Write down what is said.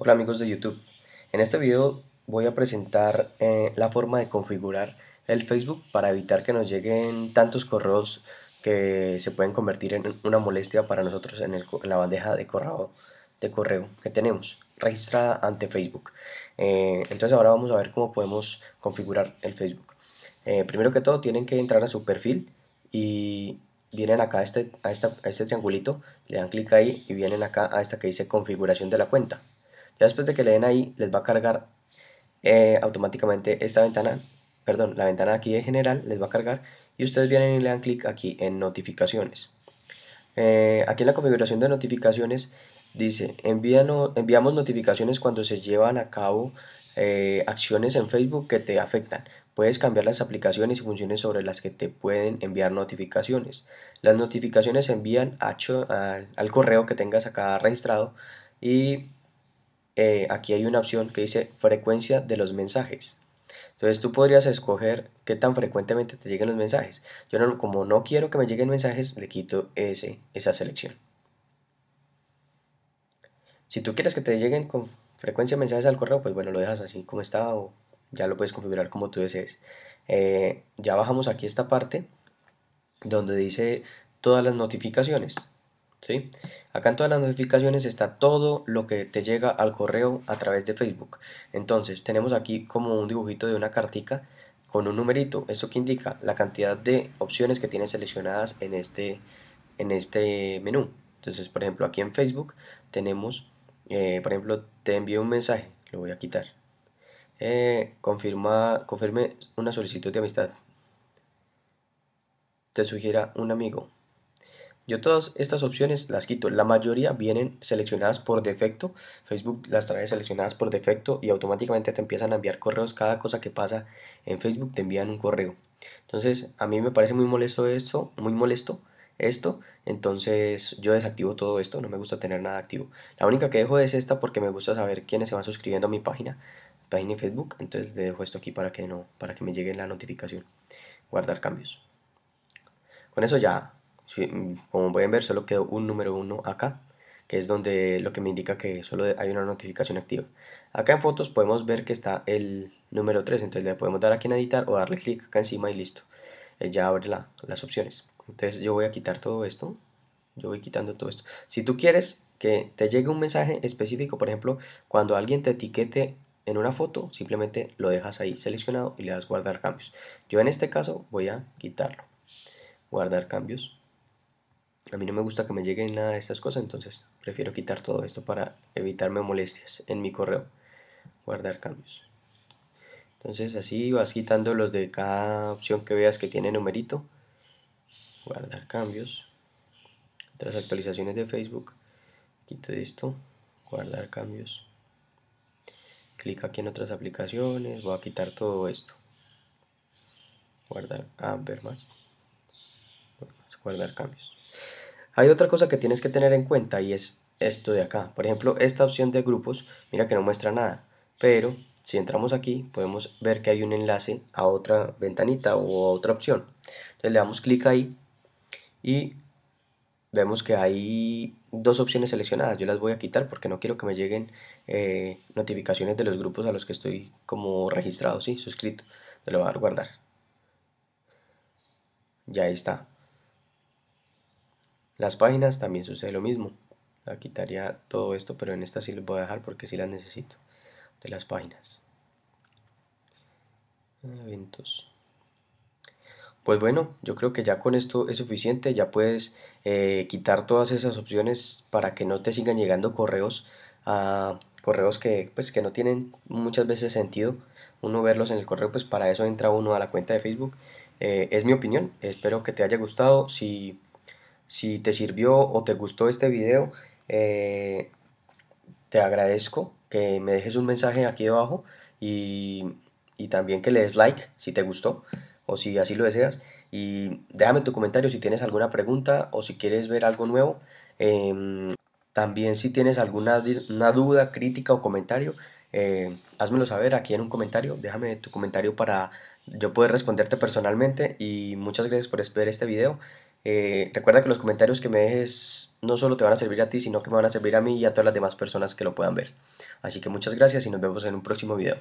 Hola amigos de YouTube, en este video voy a presentar eh, la forma de configurar el Facebook para evitar que nos lleguen tantos correos que se pueden convertir en una molestia para nosotros en, la bandeja de correo, que tenemos registrada ante Facebook. Eh, entonces ahora vamos a ver cómo podemos configurar el Facebook. Eh, primero que todo tienen que entrar a su perfil y vienen acá este, a este triangulito, le dan clic ahí y vienen acá a esta que dice configuración de la cuenta. Ya después de que le den ahí, les va a cargar eh, automáticamente esta ventana, perdón, la ventana aquí de general les va a cargar y ustedes vienen y le dan clic aquí en notificaciones. Eh, aquí en la configuración de notificaciones dice enviamos notificaciones cuando se llevan a cabo eh, acciones en Facebook que te afectan. Puedes cambiar las aplicaciones y funciones sobre las que te pueden enviar notificaciones. Las notificaciones se envían al correo que tengas acá registrado y eh, aquí hay una opción que dice frecuencia de los mensajes. Entonces tú podrías escoger qué tan frecuentemente te lleguen los mensajes. Yo no, como no quiero que me lleguen mensajes, le quito ese, esa selección. Si tú quieres que te lleguen con frecuencia mensajes al correo, pues bueno, lo dejas así como está o ya lo puedes configurar como tú desees. Eh, ya bajamos aquí esta parte donde dice todas las notificaciones. Acá en todas las notificaciones está todo lo que te llega al correo a través de Facebook. Entonces tenemos aquí como un dibujito de una cartica con un numerito. eso que indica la cantidad de opciones que tienes seleccionadas en este, en este menú. Entonces, por ejemplo, aquí en Facebook tenemos, eh, por ejemplo, te envío un mensaje. Lo voy a quitar. Eh, confirma, confirme una solicitud de amistad. Te sugiera un amigo yo todas estas opciones las quito. La mayoría vienen seleccionadas por defecto. Facebook las trae seleccionadas por defecto y automáticamente te empiezan a enviar correos. Cada cosa que pasa en Facebook te envían un correo. Entonces, a mí me parece muy molesto esto, muy molesto esto. Entonces, yo desactivo todo esto, no me gusta tener nada activo. La única que dejo es esta porque me gusta saber quiénes se van suscribiendo a mi página, página de Facebook, entonces le dejo esto aquí para que no para que me llegue la notificación. Guardar cambios. Con eso ya como pueden ver solo quedó un número 1 acá que es donde lo que me indica que solo hay una notificación activa. Acá en fotos podemos ver que está el número 3, entonces le podemos dar aquí en editar o darle clic acá encima y listo. ya abre las opciones. Entonces yo voy a quitar todo esto, yo voy quitando todo esto. Si tú quieres que te llegue un mensaje específico, por ejemplo, cuando alguien te etiquete en una foto, simplemente lo dejas ahí seleccionado y le das guardar cambios. Yo en este caso voy a quitarlo, guardar cambios. A mí no me gusta que me lleguen nada de estas cosas, entonces prefiero quitar todo esto para evitarme molestias en mi correo. Guardar cambios. Entonces así vas quitando los de cada opción que veas que tiene numerito. Guardar cambios. Otras actualizaciones de Facebook. Quito esto. Guardar cambios. Clic aquí en otras aplicaciones. Voy a quitar todo esto. Guardar. Ah, ver más. Guardar cambios. Hay otra cosa que tienes que tener en cuenta y es esto de acá. Por ejemplo, esta opción de grupos, mira que no muestra nada, pero si entramos aquí podemos ver que hay un enlace a otra ventanita o a otra opción. Entonces le damos clic ahí y vemos que hay dos opciones seleccionadas. Yo las voy a quitar porque no quiero que me lleguen eh, notificaciones de los grupos a los que estoy como registrado, ¿sí? suscrito. Le voy a dar guardar. Ya está. Las páginas también sucede lo mismo. la quitaría todo esto, pero en esta sí lo voy a dejar porque sí las necesito. De las páginas. Eventos. Pues bueno, yo creo que ya con esto es suficiente. Ya puedes eh, quitar todas esas opciones para que no te sigan llegando correos a correos que pues que no tienen muchas veces sentido uno verlos en el correo pues para eso entra uno a la cuenta de Facebook eh, es mi opinión espero que te haya gustado si si te sirvió o te gustó este video, eh, te agradezco que me dejes un mensaje aquí debajo y, también que le des like si te gustó o si así lo deseas. Y déjame tu comentario si tienes alguna pregunta o si quieres ver algo nuevo. Em, también si tienes alguna duda, crítica o comentario, eh, házmelo saber aquí en un comentario. Déjame tu comentario para yo poder responderte personalmente. Y muchas gracias por esperar este video. Eh, recuerda que los comentarios que me dejes no solo te van a servir a ti, sino que me van a servir a mí y a todas las demás personas que lo puedan ver. Así que muchas gracias y nos vemos en un próximo video.